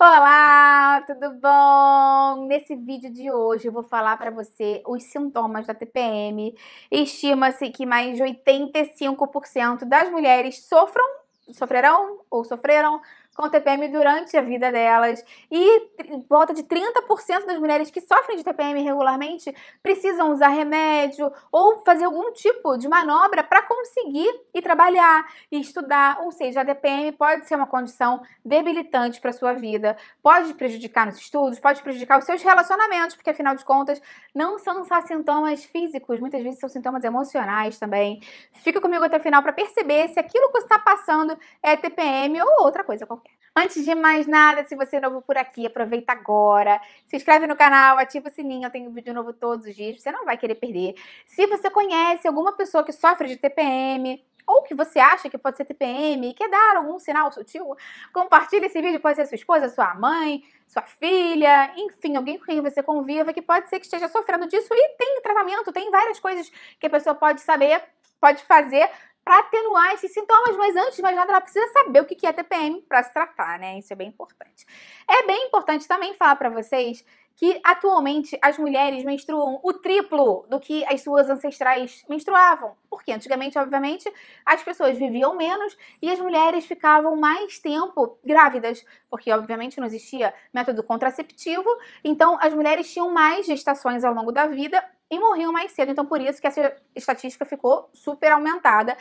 Olá, tudo bom? Nesse vídeo de hoje eu vou falar para você os sintomas da TPM. Estima-se que mais de 85% das mulheres sofram, sofrerão ou sofreram com TPM durante a vida delas. E volta de 30% das mulheres que sofrem de TPM regularmente precisam usar remédio ou fazer algum tipo de manobra para conseguir ir trabalhar e estudar. Ou seja, a TPM pode ser uma condição debilitante para sua vida, pode prejudicar nos estudos, pode prejudicar os seus relacionamentos, porque afinal de contas não são só sintomas físicos, muitas vezes são sintomas emocionais também. Fica comigo até o final para perceber se aquilo que você está passando é TPM ou outra coisa qualquer. Antes de mais nada, se você é novo por aqui, aproveita agora, se inscreve no canal, ativa o sininho, eu tenho vídeo novo todos os dias, você não vai querer perder. Se você conhece alguma pessoa que sofre de TPM, ou que você acha que pode ser TPM e quer dar algum sinal sutil, compartilhe esse vídeo, pode ser sua esposa, sua mãe, sua filha, enfim, alguém com quem você conviva que pode ser que esteja sofrendo disso e tem tratamento, tem várias coisas que a pessoa pode saber pode fazer para atenuar esses sintomas, mas antes de mais nada, ela precisa saber o que é TPM para se tratar, né? Isso é bem importante. É bem importante também falar para vocês que atualmente as mulheres menstruam o triplo do que as suas ancestrais menstruavam. Porque antigamente, obviamente, as pessoas viviam menos e as mulheres ficavam mais tempo grávidas, porque obviamente não existia método contraceptivo, então as mulheres tinham mais gestações ao longo da vida e morriam mais cedo. Então, por isso que essa estatística ficou super aumentada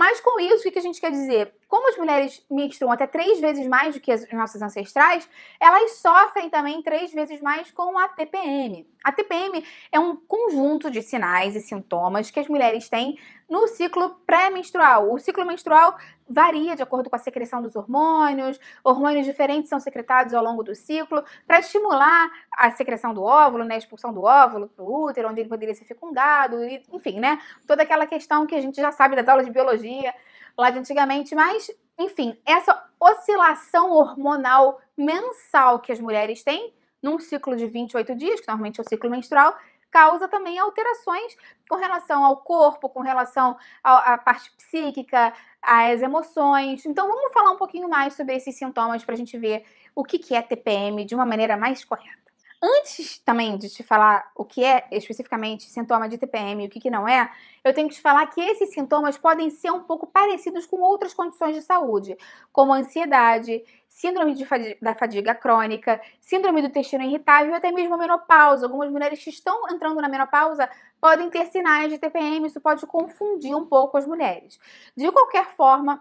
mas com isso, o que a gente quer dizer? Como as mulheres menstruam até três vezes mais do que as nossas ancestrais, elas sofrem também três vezes mais com a TPM. A TPM é um conjunto de sinais e sintomas que as mulheres têm no ciclo pré-menstrual. O ciclo menstrual varia de acordo com a secreção dos hormônios, hormônios diferentes são secretados ao longo do ciclo para estimular a secreção do óvulo, né, a expulsão do óvulo para o útero, onde ele poderia ser fecundado, e, enfim, né? Toda aquela questão que a gente já sabe das aulas de biologia lá de antigamente, mas, enfim, essa oscilação hormonal mensal que as mulheres têm num ciclo de 28 dias, que normalmente é o ciclo menstrual, causa também alterações com relação ao corpo, com relação à parte psíquica, às emoções. Então vamos falar um pouquinho mais sobre esses sintomas para a gente ver o que, que é TPM de uma maneira mais correta. Antes também de te falar o que é especificamente sintoma de TPM e o que, que não é, eu tenho que te falar que esses sintomas podem ser um pouco parecidos com outras condições de saúde, como ansiedade, síndrome fadiga, da fadiga crônica, síndrome do intestino irritável e até mesmo menopausa. Algumas mulheres que estão entrando na menopausa podem ter sinais de TPM, isso pode confundir um pouco as mulheres. De qualquer forma,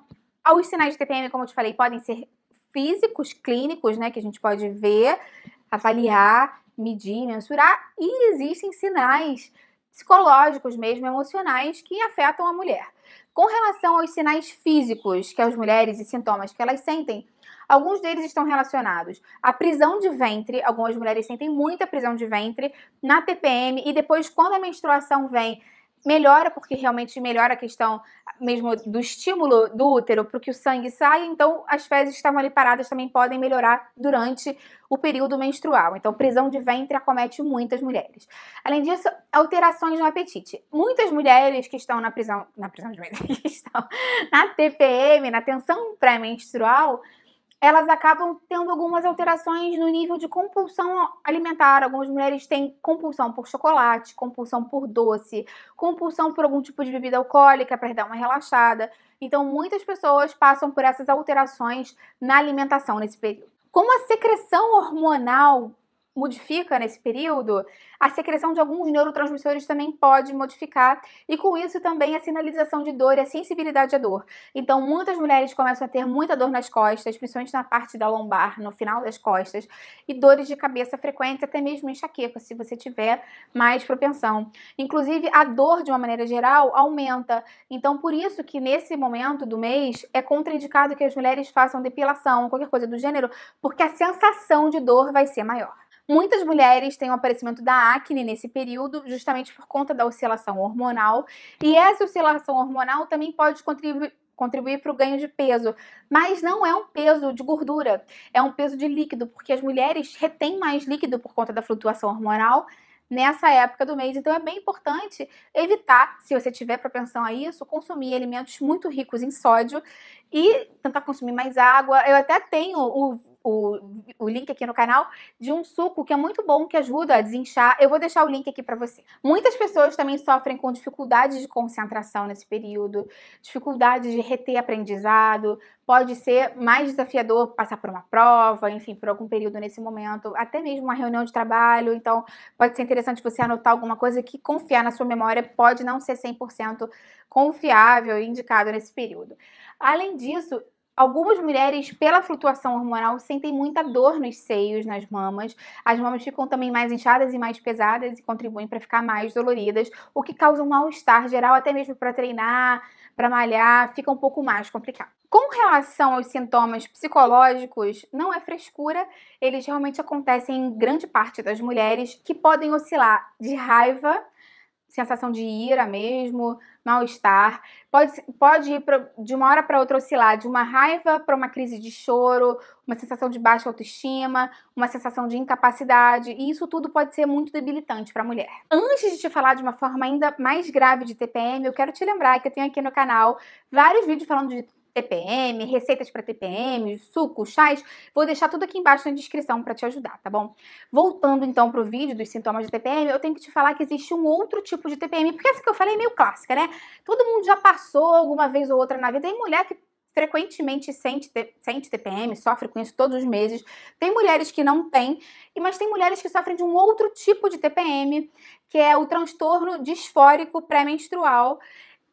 os sinais de TPM, como eu te falei, podem ser físicos, clínicos, né, que a gente pode ver, avaliar, medir, mensurar, e existem sinais psicológicos mesmo, emocionais, que afetam a mulher. Com relação aos sinais físicos que as mulheres e sintomas que elas sentem, alguns deles estão relacionados à prisão de ventre, algumas mulheres sentem muita prisão de ventre na TPM e depois quando a menstruação vem, melhora, porque realmente melhora a questão mesmo do estímulo do útero para que o sangue saia, então as fezes que estavam ali paradas também podem melhorar durante o período menstrual. Então, prisão de ventre acomete muitas mulheres. Além disso, alterações no apetite. Muitas mulheres que estão na prisão, na prisão de ventre, que estão na TPM, na tensão pré-menstrual, elas acabam tendo algumas alterações no nível de compulsão alimentar. Algumas mulheres têm compulsão por chocolate, compulsão por doce, compulsão por algum tipo de bebida alcoólica para dar uma relaxada. Então, muitas pessoas passam por essas alterações na alimentação nesse período. Como a secreção hormonal modifica nesse período, a secreção de alguns neurotransmissores também pode modificar, e com isso também a sinalização de dor e a sensibilidade à dor. Então, muitas mulheres começam a ter muita dor nas costas, principalmente na parte da lombar, no final das costas, e dores de cabeça frequentes, até mesmo enxaqueca, se você tiver mais propensão. Inclusive, a dor, de uma maneira geral, aumenta. Então, por isso que nesse momento do mês é contraindicado que as mulheres façam depilação, qualquer coisa do gênero, porque a sensação de dor vai ser maior. Muitas mulheres têm o um aparecimento da acne nesse período, justamente por conta da oscilação hormonal. E essa oscilação hormonal também pode contribuir contribuir para o ganho de peso. Mas não é um peso de gordura, é um peso de líquido, porque as mulheres retêm mais líquido por conta da flutuação hormonal nessa época do mês. Então é bem importante evitar, se você tiver propensão a isso, consumir alimentos muito ricos em sódio e tentar consumir mais água. Eu até tenho o o, o link aqui no canal de um suco que é muito bom, que ajuda a desinchar. Eu vou deixar o link aqui para você. Muitas pessoas também sofrem com dificuldades de concentração nesse período, dificuldade de reter aprendizado. Pode ser mais desafiador passar por uma prova, enfim, por algum período nesse momento, até mesmo uma reunião de trabalho. Então, pode ser interessante você anotar alguma coisa que confiar na sua memória pode não ser 100% confiável e indicado nesse período. Além disso, Algumas mulheres, pela flutuação hormonal, sentem muita dor nos seios, nas mamas. As mamas ficam também mais inchadas e mais pesadas e contribuem para ficar mais doloridas, o que causa um mal-estar geral, até mesmo para treinar, para malhar, fica um pouco mais complicado. Com relação aos sintomas psicológicos, não é frescura, eles realmente acontecem em grande parte das mulheres, que podem oscilar de raiva sensação de ira mesmo, mal-estar. Pode, pode ir pra, de uma hora para outra oscilar de uma raiva para uma crise de choro, uma sensação de baixa autoestima, uma sensação de incapacidade, e isso tudo pode ser muito debilitante para a mulher. Antes de te falar de uma forma ainda mais grave de TPM, eu quero te lembrar que eu tenho aqui no canal vários vídeos falando de TPM, receitas para TPM, sucos, chás. Vou deixar tudo aqui embaixo na descrição para te ajudar, tá bom? Voltando então pro vídeo dos sintomas de TPM, eu tenho que te falar que existe um outro tipo de TPM, porque essa que eu falei é meio clássica, né? Todo mundo já passou alguma vez ou outra na vida. Tem mulher que frequentemente sente, sente TPM, sofre com isso todos os meses. Tem mulheres que não têm, mas tem mulheres que sofrem de um outro tipo de TPM, que é o transtorno disfórico pré-menstrual,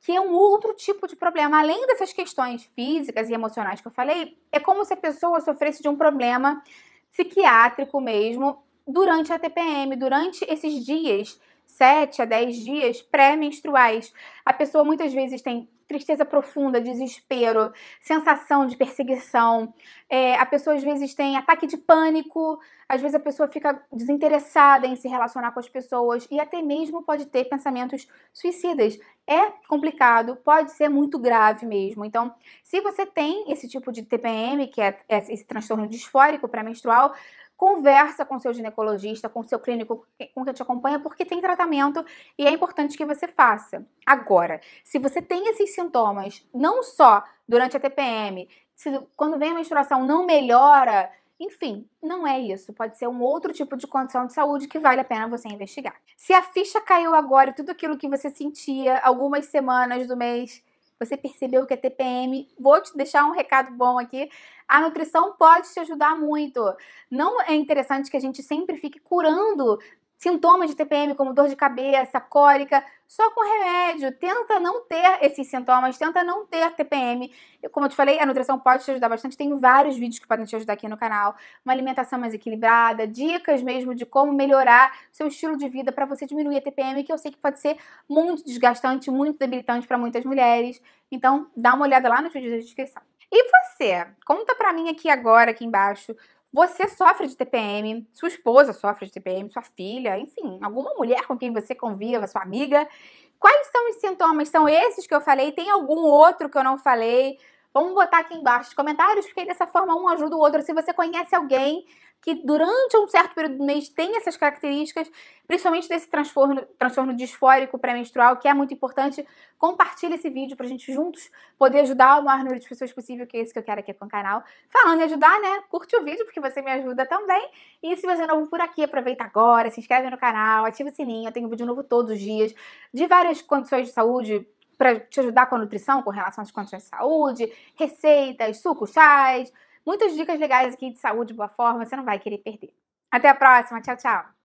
que é um outro tipo de problema. Além dessas questões físicas e emocionais que eu falei, é como se a pessoa sofresse de um problema psiquiátrico mesmo durante a TPM, durante esses dias 7 a 10 dias pré-menstruais. A pessoa muitas vezes tem tristeza profunda, desespero, sensação de perseguição. É, a pessoa às vezes tem ataque de pânico, às vezes a pessoa fica desinteressada em se relacionar com as pessoas e até mesmo pode ter pensamentos suicidas. É complicado, pode ser muito grave mesmo. Então, se você tem esse tipo de TPM, que é esse transtorno disfórico pré-menstrual, Conversa com seu ginecologista, com seu clínico, com quem te acompanha, porque tem tratamento e é importante que você faça. Agora, se você tem esses sintomas, não só durante a TPM, se, quando vem a menstruação não melhora, enfim, não é isso. Pode ser um outro tipo de condição de saúde que vale a pena você investigar. Se a ficha caiu agora e tudo aquilo que você sentia algumas semanas do mês, você percebeu que é TPM, vou te deixar um recado bom aqui a nutrição pode te ajudar muito. Não é interessante que a gente sempre fique curando sintomas de TPM, como dor de cabeça, cólica, só com remédio. Tenta não ter esses sintomas, tenta não ter TPM. como eu te falei, a nutrição pode te ajudar bastante. Tenho vários vídeos que podem te ajudar aqui no canal. Uma alimentação mais equilibrada, dicas mesmo de como melhorar seu estilo de vida para você diminuir a TPM, que eu sei que pode ser muito desgastante, muito debilitante para muitas mulheres. Então, dá uma olhada lá nos vídeos da descrição. E você? Conta pra mim aqui agora, aqui embaixo. Você sofre de TPM, sua esposa sofre de TPM, sua filha, enfim, alguma mulher com quem você conviva, sua amiga. Quais são os sintomas? São esses que eu falei? Tem algum outro que eu não falei? Vamos botar aqui embaixo nos comentários, porque dessa forma um ajuda o outro. Se você conhece alguém que durante um certo período do mês tem essas características, principalmente desse transtorno, transtorno disfórico pré-menstrual, que é muito importante, compartilhe esse vídeo para a gente juntos poder ajudar o maior número de pessoas possível, que é isso que eu quero aqui com o canal. Falando em ajudar, né? Curte o vídeo, porque você me ajuda também. E se você é novo por aqui, aproveita agora, se inscreve no canal, ativa o sininho, eu tenho vídeo novo todos os dias, de várias condições de saúde, para te ajudar com a nutrição, com relação às condições de saúde, receitas, sucos, chás, muitas dicas legais aqui de saúde, boa forma, você não vai querer perder. Até a próxima, tchau, tchau!